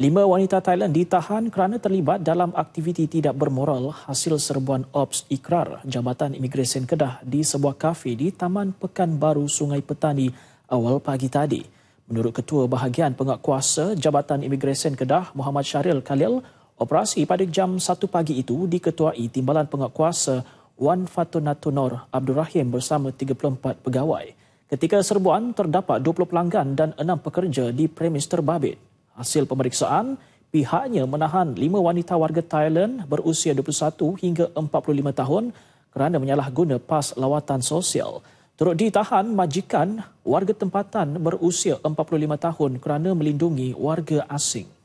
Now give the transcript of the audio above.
Lima wanita Thailand ditahan kerana terlibat dalam aktiviti tidak bermoral hasil serbuan Ops Ikrar Jabatan Imigresen Kedah di sebuah kafe di Taman Pekan Baru Sungai Petani awal pagi tadi. Menurut Ketua Bahagian Pengakuasa Jabatan Imigresen Kedah Muhammad Syaril Khalil, operasi pada jam 1 pagi itu diketuai Timbalan Pengakuasa Wan Fatunatunor Abdul Rahim bersama 34 pegawai. Ketika serbuan, terdapat 20 pelanggan dan 6 pekerja di premis terbabit. Hasil pemeriksaan, pihaknya menahan lima wanita warga Thailand berusia 21 hingga 45 tahun kerana menyalahguna pas lawatan sosial. Turut ditahan majikan warga tempatan berusia 45 tahun kerana melindungi warga asing.